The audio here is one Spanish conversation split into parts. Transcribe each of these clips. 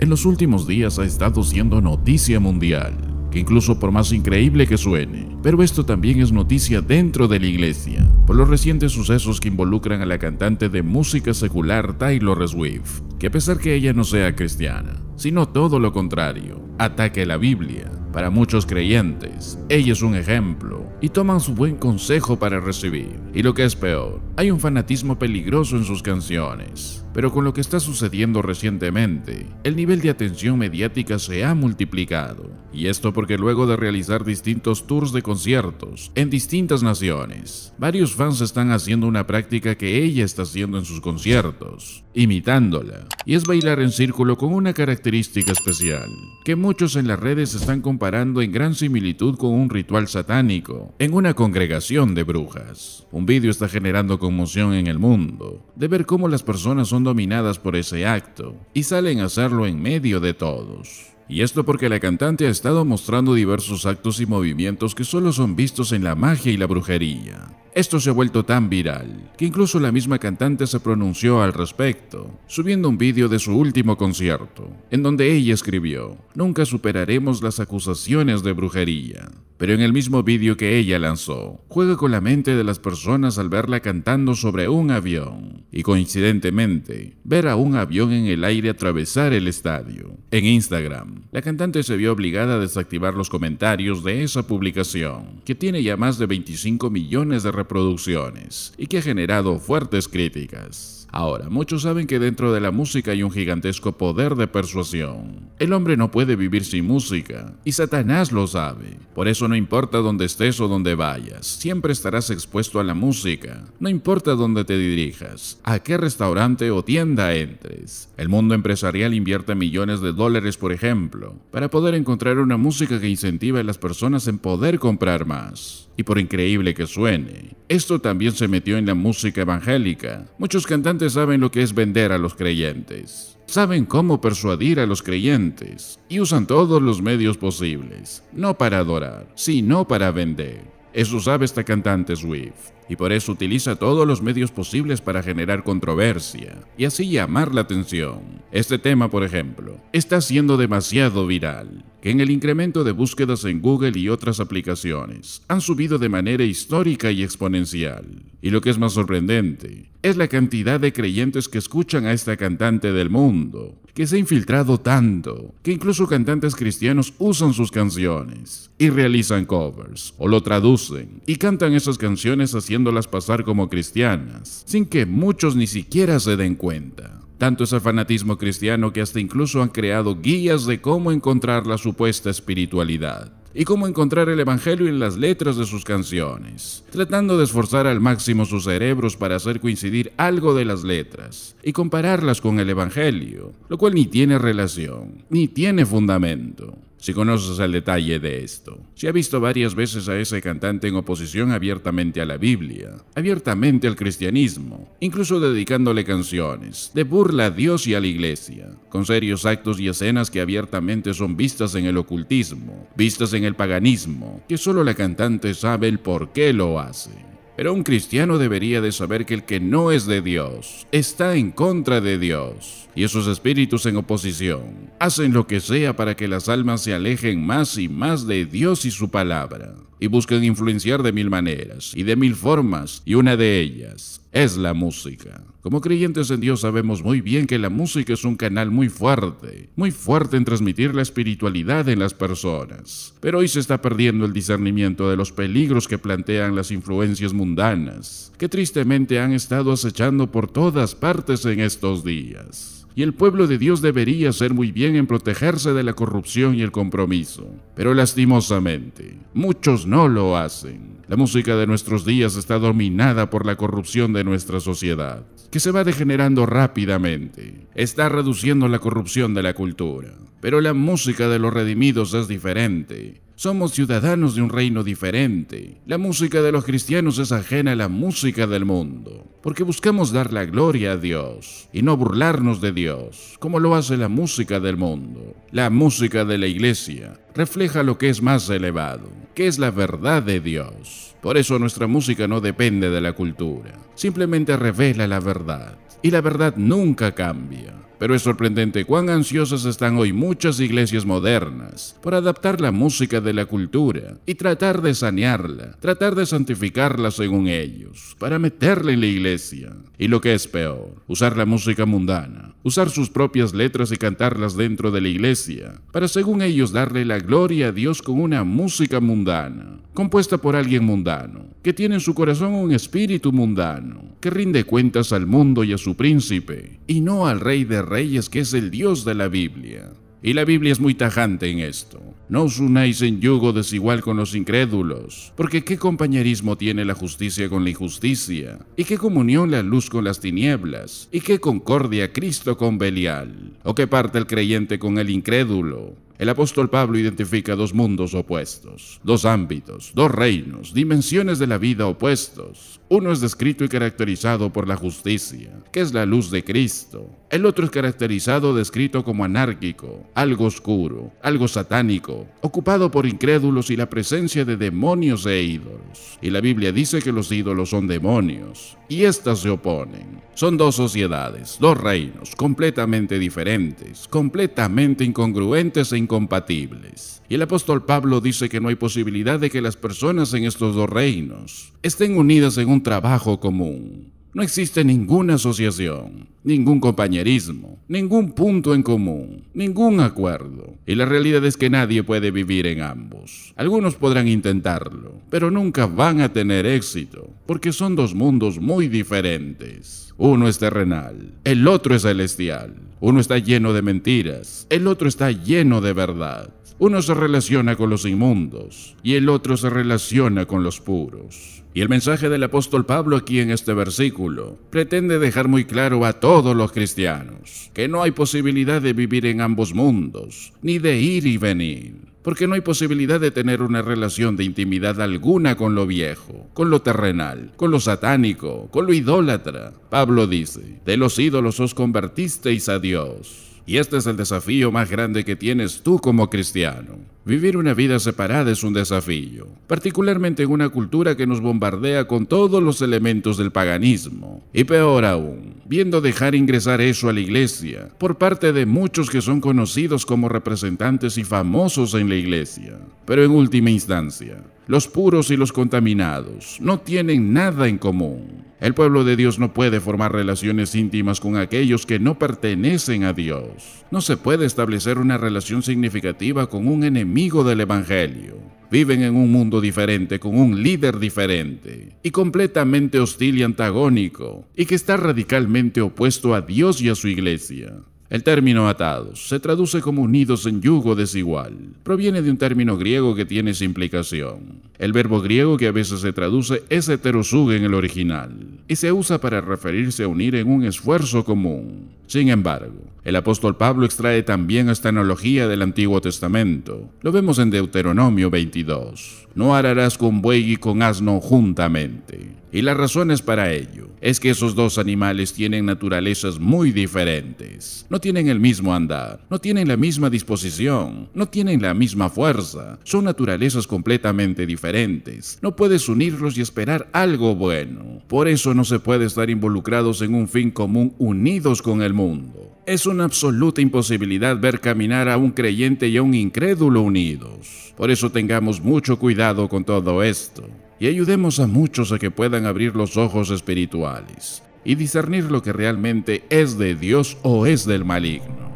en los últimos días ha estado siendo noticia mundial, que incluso por más increíble que suene, pero esto también es noticia dentro de la iglesia, por los recientes sucesos que involucran a la cantante de música secular Taylor Swift, que a pesar que ella no sea cristiana, sino todo lo contrario, ataque la Biblia. Para muchos creyentes, ella es un ejemplo y toman su buen consejo para recibir. Y lo que es peor, hay un fanatismo peligroso en sus canciones. Pero con lo que está sucediendo recientemente, el nivel de atención mediática se ha multiplicado. Y esto porque luego de realizar distintos tours de conciertos en distintas naciones, varios fans están haciendo una práctica que ella está haciendo en sus conciertos, imitándola y es bailar en círculo con una característica especial, que muchos en las redes están comparando en gran similitud con un ritual satánico, en una congregación de brujas. Un vídeo está generando conmoción en el mundo, de ver cómo las personas son dominadas por ese acto y salen a hacerlo en medio de todos. Y esto porque la cantante ha estado mostrando diversos actos y movimientos que solo son vistos en la magia y la brujería. Esto se ha vuelto tan viral que incluso la misma cantante se pronunció al respecto, subiendo un vídeo de su último concierto, en donde ella escribió, Nunca superaremos las acusaciones de brujería. Pero en el mismo vídeo que ella lanzó, juega con la mente de las personas al verla cantando sobre un avión, y coincidentemente, ver a un avión en el aire atravesar el estadio. En Instagram, la cantante se vio obligada a desactivar los comentarios de esa publicación, que tiene ya más de 25 millones de producciones y que ha generado fuertes críticas. Ahora, muchos saben que dentro de la música hay un gigantesco poder de persuasión. El hombre no puede vivir sin música, y Satanás lo sabe. Por eso no importa dónde estés o dónde vayas, siempre estarás expuesto a la música, no importa dónde te dirijas, a qué restaurante o tienda entres. El mundo empresarial invierte millones de dólares, por ejemplo, para poder encontrar una música que incentive a las personas en poder comprar más. Y por increíble que suene, esto también se metió en la música evangélica. Muchos cantantes saben lo que es vender a los creyentes. Saben cómo persuadir a los creyentes y usan todos los medios posibles, no para adorar, sino para vender. Eso sabe esta cantante Swift y por eso utiliza todos los medios posibles para generar controversia y así llamar la atención. Este tema, por ejemplo, está siendo demasiado viral, que en el incremento de búsquedas en Google y otras aplicaciones han subido de manera histórica y exponencial. Y lo que es más sorprendente es la cantidad de creyentes que escuchan a esta cantante del mundo, que se ha infiltrado tanto que incluso cantantes cristianos usan sus canciones y realizan covers o lo traducen y cantan esas canciones haciendo las pasar como cristianas, sin que muchos ni siquiera se den cuenta. Tanto es el fanatismo cristiano que hasta incluso han creado guías de cómo encontrar la supuesta espiritualidad y cómo encontrar el Evangelio en las letras de sus canciones, tratando de esforzar al máximo sus cerebros para hacer coincidir algo de las letras y compararlas con el Evangelio, lo cual ni tiene relación, ni tiene fundamento si conoces el detalle de esto. Se ha visto varias veces a ese cantante en oposición abiertamente a la Biblia, abiertamente al cristianismo, incluso dedicándole canciones, de burla a Dios y a la iglesia, con serios actos y escenas que abiertamente son vistas en el ocultismo, vistas en el paganismo, que solo la cantante sabe el por qué lo hace. Pero un cristiano debería de saber que el que no es de Dios está en contra de Dios y esos espíritus en oposición hacen lo que sea para que las almas se alejen más y más de Dios y su palabra y buscan influenciar de mil maneras y de mil formas y una de ellas es la música. Como creyentes en Dios sabemos muy bien que la música es un canal muy fuerte, muy fuerte en transmitir la espiritualidad en las personas. Pero hoy se está perdiendo el discernimiento de los peligros que plantean las influencias mundanas, que tristemente han estado acechando por todas partes en estos días y el pueblo de Dios debería hacer muy bien en protegerse de la corrupción y el compromiso. Pero lastimosamente, muchos no lo hacen. La música de nuestros días está dominada por la corrupción de nuestra sociedad, que se va degenerando rápidamente. Está reduciendo la corrupción de la cultura. Pero la música de los redimidos es diferente. Somos ciudadanos de un reino diferente. La música de los cristianos es ajena a la música del mundo, porque buscamos dar la gloria a Dios y no burlarnos de Dios, como lo hace la música del mundo. La música de la iglesia refleja lo que es más elevado, que es la verdad de Dios. Por eso nuestra música no depende de la cultura, simplemente revela la verdad, y la verdad nunca cambia pero es sorprendente cuán ansiosas están hoy muchas iglesias modernas por adaptar la música de la cultura y tratar de sanearla, tratar de santificarla según ellos, para meterla en la iglesia. Y lo que es peor, usar la música mundana, usar sus propias letras y cantarlas dentro de la iglesia, para según ellos darle la gloria a Dios con una música mundana, compuesta por alguien mundano, que tiene en su corazón un espíritu mundano, que rinde cuentas al mundo y a su príncipe, y no al rey de Reyes, que es el Dios de la Biblia. Y la Biblia es muy tajante en esto. No os unáis en yugo desigual con los incrédulos, porque ¿qué compañerismo tiene la justicia con la injusticia? ¿Y qué comunión la luz con las tinieblas? ¿Y qué concordia Cristo con Belial? ¿O qué parte el creyente con el incrédulo? El apóstol Pablo identifica dos mundos opuestos, dos ámbitos, dos reinos, dimensiones de la vida opuestos. Uno es descrito y caracterizado por la justicia, que es la luz de Cristo. El otro es caracterizado, descrito como anárquico, algo oscuro, algo satánico, ocupado por incrédulos y la presencia de demonios e ídolos. Y la Biblia dice que los ídolos son demonios, y éstas se oponen. Son dos sociedades, dos reinos, completamente diferentes, completamente incongruentes e incompatibles. Y el apóstol Pablo dice que no hay posibilidad de que las personas en estos dos reinos estén unidas en un trabajo común. No existe ninguna asociación, ningún compañerismo, ningún punto en común, ningún acuerdo. Y la realidad es que nadie puede vivir en ambos. Algunos podrán intentarlo, pero nunca van a tener éxito, porque son dos mundos muy diferentes. Uno es terrenal, el otro es celestial. Uno está lleno de mentiras, el otro está lleno de verdad. Uno se relaciona con los inmundos y el otro se relaciona con los puros. Y el mensaje del apóstol Pablo aquí en este versículo pretende dejar muy claro a todos los cristianos que no hay posibilidad de vivir en ambos mundos, ni de ir y venir porque no hay posibilidad de tener una relación de intimidad alguna con lo viejo, con lo terrenal, con lo satánico, con lo idólatra. Pablo dice, de los ídolos os convertisteis a Dios y este es el desafío más grande que tienes tú como cristiano. Vivir una vida separada es un desafío, particularmente en una cultura que nos bombardea con todos los elementos del paganismo. Y peor aún, viendo dejar ingresar eso a la iglesia por parte de muchos que son conocidos como representantes y famosos en la iglesia. Pero en última instancia, los puros y los contaminados no tienen nada en común. El pueblo de Dios no puede formar relaciones íntimas con aquellos que no pertenecen a Dios. No se puede establecer una relación significativa con un enemigo del Evangelio. Viven en un mundo diferente, con un líder diferente, y completamente hostil y antagónico, y que está radicalmente opuesto a Dios y a su iglesia. El término atados se traduce como unidos en yugo desigual. Proviene de un término griego que tiene esa implicación. El verbo griego que a veces se traduce es heterosug en el original y se usa para referirse a unir en un esfuerzo común. Sin embargo, el apóstol Pablo extrae también esta analogía del Antiguo Testamento. Lo vemos en Deuteronomio 22. No ararás con buey y con asno juntamente. Y las razones para ello es que esos dos animales tienen naturalezas muy diferentes. No tienen el mismo andar, no tienen la misma disposición, no tienen la misma fuerza. Son naturalezas completamente diferentes. No puedes unirlos y esperar algo bueno. Por eso no se puede estar involucrados en un fin común unidos con el mundo. Es una absoluta imposibilidad ver caminar a un creyente y a un incrédulo unidos. Por eso tengamos mucho cuidado con todo esto y ayudemos a muchos a que puedan abrir los ojos espirituales y discernir lo que realmente es de Dios o es del maligno.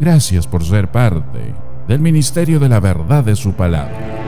Gracias por ser parte del Ministerio de la Verdad de su Palabra.